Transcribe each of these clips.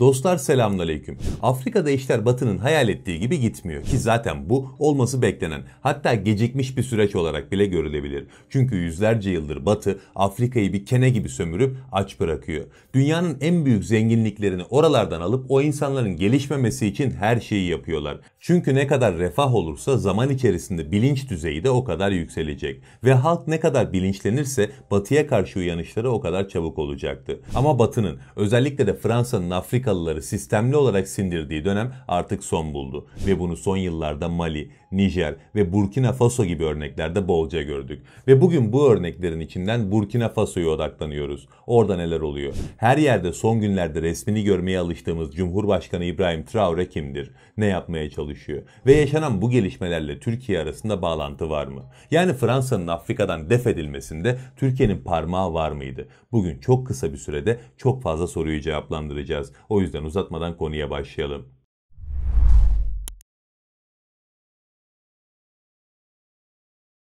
Dostlar selamünaleyküm. Afrika'da işler Batı'nın hayal ettiği gibi gitmiyor ki zaten bu olması beklenen hatta gecikmiş bir süreç olarak bile görülebilir. Çünkü yüzlerce yıldır Batı Afrika'yı bir kene gibi sömürüp aç bırakıyor. Dünyanın en büyük zenginliklerini oralardan alıp o insanların gelişmemesi için her şeyi yapıyorlar. Çünkü ne kadar refah olursa zaman içerisinde bilinç düzeyi de o kadar yükselecek. Ve halk ne kadar bilinçlenirse Batı'ya karşı uyanışları o kadar çabuk olacaktı. Ama Batı'nın özellikle de Fransa'nın Afrika Amerikalıları sistemli olarak sindirdiği dönem artık son buldu ve bunu son yıllarda Mali, Nijer ve Burkina Faso gibi örneklerde bolca gördük. Ve bugün bu örneklerin içinden Burkina Faso'ya odaklanıyoruz. Orada neler oluyor? Her yerde son günlerde resmini görmeye alıştığımız Cumhurbaşkanı İbrahim Traore kimdir? Ne yapmaya çalışıyor? Ve yaşanan bu gelişmelerle Türkiye arasında bağlantı var mı? Yani Fransa'nın Afrika'dan def edilmesinde Türkiye'nin parmağı var mıydı? Bugün çok kısa bir sürede çok fazla soruyu cevaplandıracağız. O yüzden uzatmadan konuya başlayalım.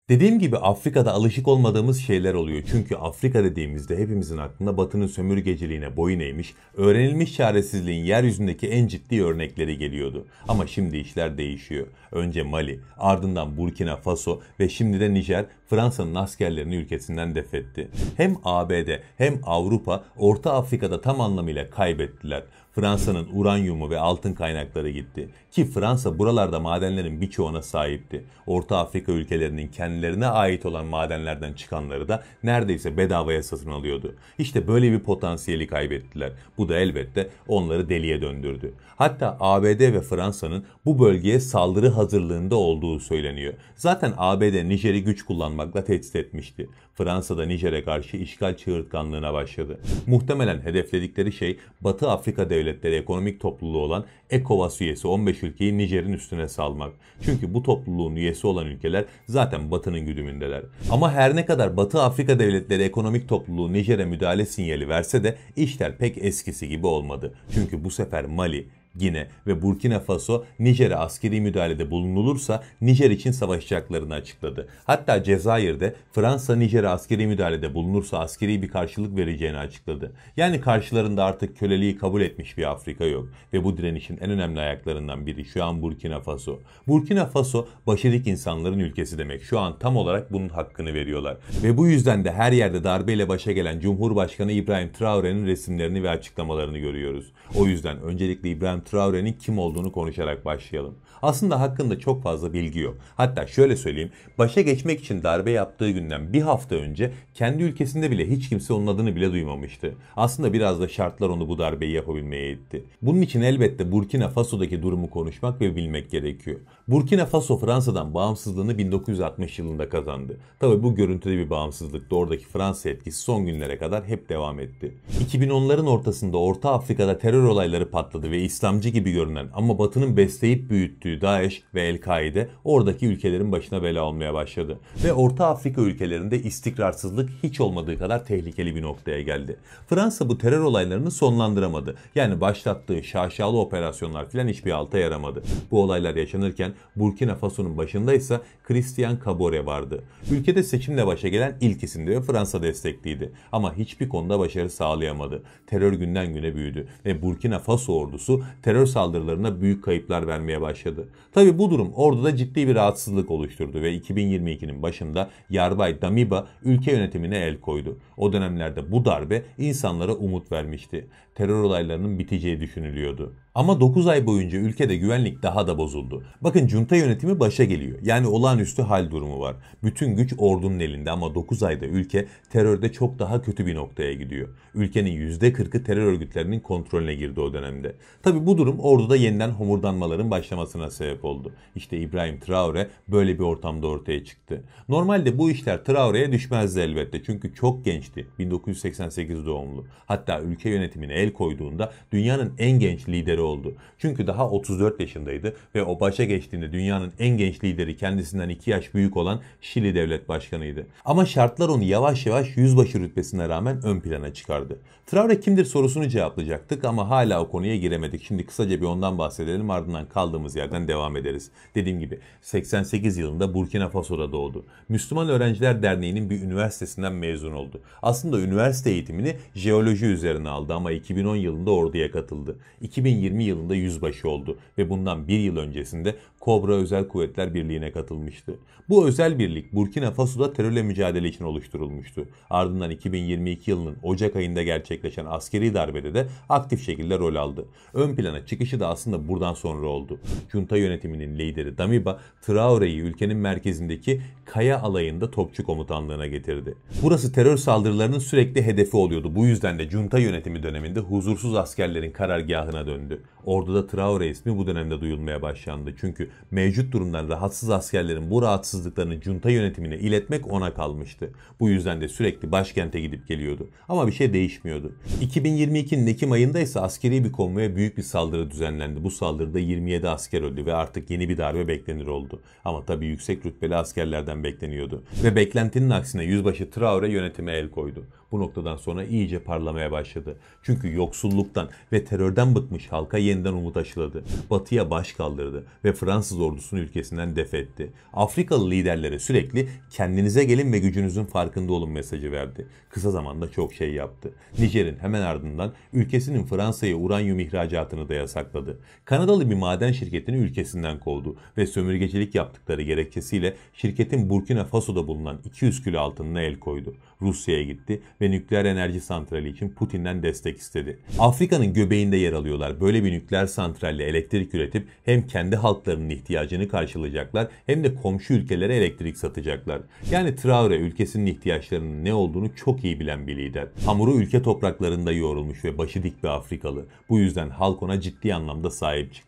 Dediğim gibi Afrika'da alışık olmadığımız şeyler oluyor. Çünkü Afrika dediğimizde hepimizin aklına batının sömürgeciliğine boyun eğmiş, öğrenilmiş çaresizliğin yeryüzündeki en ciddi örnekleri geliyordu. Ama şimdi işler değişiyor. Önce Mali, ardından Burkina Faso ve şimdi de Nijer Fransa'nın askerlerini ülkesinden defetti. Hem ABD hem Avrupa Orta Afrika'da tam anlamıyla kaybettiler. Fransa'nın uranyumu ve altın kaynakları gitti. Ki Fransa buralarda madenlerin birçoğuna sahipti. Orta Afrika ülkelerinin kendilerine ait olan madenlerden çıkanları da neredeyse bedavaya satın alıyordu. İşte böyle bir potansiyeli kaybettiler. Bu da elbette onları deliye döndürdü. Hatta ABD ve Fransa'nın bu bölgeye saldırı hazırlığında olduğu söyleniyor. Zaten ABD Nijer'i güç kullanmaktadır kullanmakla tehdit etmişti. Fransa'da Nijer'e karşı işgal çığırtkanlığına başladı. Muhtemelen hedefledikleri şey Batı Afrika devletleri ekonomik topluluğu olan ECOWAS üyesi 15 ülkeyi Nijer'in üstüne salmak. Çünkü bu topluluğun üyesi olan ülkeler zaten Batı'nın güdümündeler. Ama her ne kadar Batı Afrika devletleri ekonomik topluluğu Nijer'e müdahale sinyali verse de işler pek eskisi gibi olmadı. Çünkü bu sefer Mali, Gine ve Burkina Faso Nijer'e askeri müdahalede bulunulursa Nijer için savaşacaklarını açıkladı. Hatta Cezayir'de Fransa Nijer'e askeri müdahalede bulunursa askeri bir karşılık vereceğini açıkladı. Yani karşılarında artık köleliği kabul etmiş bir Afrika yok ve bu direnişin en önemli ayaklarından biri şu an Burkina Faso. Burkina Faso başarık insanların ülkesi demek. Şu an tam olarak bunun hakkını veriyorlar. Ve bu yüzden de her yerde darbeyle başa gelen Cumhurbaşkanı İbrahim Traore'nin resimlerini ve açıklamalarını görüyoruz. O yüzden öncelikle İbrahim Traore'nin kim olduğunu konuşarak başlayalım. Aslında hakkında çok fazla bilgi yok. Hatta şöyle söyleyeyim, başa geçmek için darbe yaptığı günden bir hafta önce kendi ülkesinde bile hiç kimse onun adını bile duymamıştı. Aslında biraz da şartlar onu bu darbeyi yapabilmeye itti. Bunun için elbette Burkina Faso'daki durumu konuşmak ve bilmek gerekiyor. Burkina Faso Fransa'dan bağımsızlığını 1960 yılında kazandı. Tabi bu görüntüde bir bağımsızlıkta oradaki Fransa etkisi son günlere kadar hep devam etti. 2010'ların ortasında Orta Afrika'da terör olayları patladı ve İslamcı gibi görünen ama Batı'nın besleyip büyüttüğü Daesh ve El-Kaide oradaki ülkelerin başına bela olmaya başladı. Ve Orta Afrika ülkelerinde istikrarsızlık hiç olmadığı kadar tehlikeli bir noktaya geldi. Fransa bu terör olaylarını sonlandıramadı. Yani başlattığı şaşalı operasyonlar filan hiçbir alta yaramadı. Bu olaylar yaşanırken Burkina Faso'nun başında ise Christian Kabore vardı. Ülkede seçimle başa gelen ilk isimdi ve Fransa destekliydi. Ama hiçbir konuda başarı sağlayamadı. Terör günden güne büyüdü ve Burkina Faso ordusu terör saldırılarına büyük kayıplar vermeye başladı. Tabi bu durum orduda ciddi bir rahatsızlık oluşturdu ve 2022'nin başında Yarbay Damiba ülke yönetimine el koydu. O dönemlerde bu darbe insanlara umut vermişti terör olaylarının biteceği düşünülüyordu. Ama 9 ay boyunca ülkede güvenlik daha da bozuldu. Bakın junta yönetimi başa geliyor. Yani olağanüstü hal durumu var. Bütün güç ordunun elinde ama 9 ayda ülke terörde çok daha kötü bir noktaya gidiyor. Ülkenin %40'ı terör örgütlerinin kontrolüne girdi o dönemde. Tabi bu durum orduda yeniden homurdanmaların başlamasına sebep oldu. İşte İbrahim Traore böyle bir ortamda ortaya çıktı. Normalde bu işler Traore'ye düşmezdi elbette çünkü çok gençti. 1988 doğumlu. Hatta ülke yönetimini el koyduğunda dünyanın en genç lideri oldu. Çünkü daha 34 yaşındaydı ve o başa geçtiğinde dünyanın en genç lideri kendisinden 2 yaş büyük olan Şili devlet başkanıydı. Ama şartlar onu yavaş yavaş yüzbaşı rütbesine rağmen ön plana çıkardı. Traore kimdir sorusunu cevaplayacaktık ama hala o konuya giremedik. Şimdi kısaca bir ondan bahsedelim ardından kaldığımız yerden devam ederiz. Dediğim gibi 88 yılında Burkina Faso'da doğdu. Müslüman Öğrenciler Derneği'nin bir üniversitesinden mezun oldu. Aslında üniversite eğitimini jeoloji üzerine aldı ama 2000 2010 yılında orduya katıldı. 2020 yılında yüzbaşı oldu ve bundan bir yıl öncesinde Kobra Özel Kuvvetler Birliği'ne katılmıştı. Bu özel birlik Burkina Faso'da terörle mücadele için oluşturulmuştu. Ardından 2022 yılının Ocak ayında gerçekleşen askeri darbede de aktif şekilde rol aldı. Ön plana çıkışı da aslında buradan sonra oldu. Junta yönetiminin lideri Damiba, Traore'yi ülkenin merkezindeki Kaya alayında topçu komutanlığına getirdi. Burası terör saldırılarının sürekli hedefi oluyordu. Bu yüzden de junta yönetimi döneminde huzursuz askerlerin karargahına döndü. Orduda Traore ismi bu dönemde duyulmaya başlandı. Çünkü mevcut durumdan rahatsız askerlerin bu rahatsızlıklarını junta yönetimine iletmek ona kalmıştı. Bu yüzden de sürekli başkente gidip geliyordu. Ama bir şey değişmiyordu. 2022'nin Ekim ayında ise askeri bir konvoya büyük bir saldırı düzenlendi. Bu saldırıda 27 asker öldü ve artık yeni bir darbe beklenir oldu. Ama tabii yüksek rütbeli askerlerden bekleniyordu. Ve beklentinin aksine yüzbaşı Traore yönetime el koydu. Bu noktadan sonra iyice parlamaya başladı. Çünkü yoksulluktan ve terörden bıkmış halka yeniden umut aşıladı. Batıya baş kaldırdı ve Fransız ordusunu ülkesinden defetti. etti. Afrikalı liderlere sürekli kendinize gelin ve gücünüzün farkında olun mesajı verdi. Kısa zamanda çok şey yaptı. Nijer'in hemen ardından ülkesinin Fransa'ya uranyum ihracatını da yasakladı. Kanadalı bir maden şirketini ülkesinden kovdu ve sömürgecilik yaptıkları gerekçesiyle şirketin Burkina Faso'da bulunan 200 kilo altınına el koydu. Rusya'ya gitti ve nükleer enerji santrali için Putin'den destek istedi söyledi. Afrika'nın göbeğinde yer alıyorlar. Böyle bir nükleer santralle elektrik üretip hem kendi halklarının ihtiyacını karşılayacaklar hem de komşu ülkelere elektrik satacaklar. Yani Traore ülkesinin ihtiyaçlarının ne olduğunu çok iyi bilen bir lider. Hamuru ülke topraklarında yoğrulmuş ve başı dik bir Afrikalı. Bu yüzden halk ona ciddi anlamda sahip çıktı.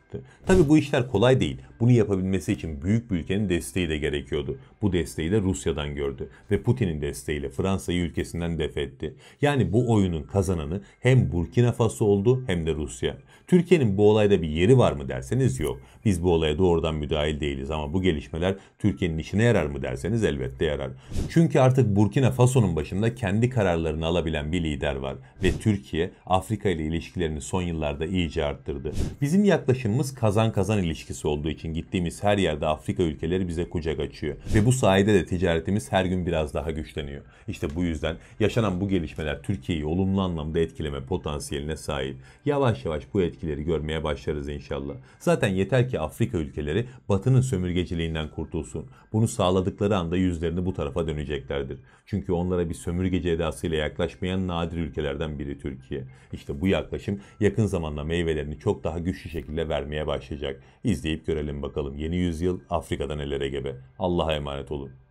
Tabi bu işler kolay değil. Bunu yapabilmesi için büyük bir ülkenin desteği de gerekiyordu. Bu desteği de Rusya'dan gördü ve Putin'in desteğiyle Fransa'yı ülkesinden def etti. Yani bu oyunun kazananı hem Burkina Faso oldu hem de Rusya. Türkiye'nin bu olayda bir yeri var mı derseniz yok. Biz bu olaya doğrudan müdahil değiliz ama bu gelişmeler Türkiye'nin işine yarar mı derseniz elbette yarar. Çünkü artık Burkina Faso'nun başında kendi kararlarını alabilen bir lider var ve Türkiye Afrika ile ilişkilerini son yıllarda iyice arttırdı. Bizim yaklaşımımız yaptığımız kazan kazan ilişkisi olduğu için gittiğimiz her yerde Afrika ülkeleri bize kucak açıyor. Ve bu sayede de ticaretimiz her gün biraz daha güçleniyor. İşte bu yüzden yaşanan bu gelişmeler Türkiye'yi olumlu anlamda etkileme potansiyeline sahip. Yavaş yavaş bu etkileri görmeye başlarız inşallah. Zaten yeter ki Afrika ülkeleri batının sömürgeciliğinden kurtulsun. Bunu sağladıkları anda yüzlerini bu tarafa döneceklerdir. Çünkü onlara bir sömürgeci edasıyla yaklaşmayan nadir ülkelerden biri Türkiye. İşte bu yaklaşım yakın zamanda meyvelerini çok daha güçlü şekilde vermeye gelmeye başlayacak. İzleyip görelim bakalım yeni yüzyıl Afrika'da nelere gebe. Allah'a emanet olun.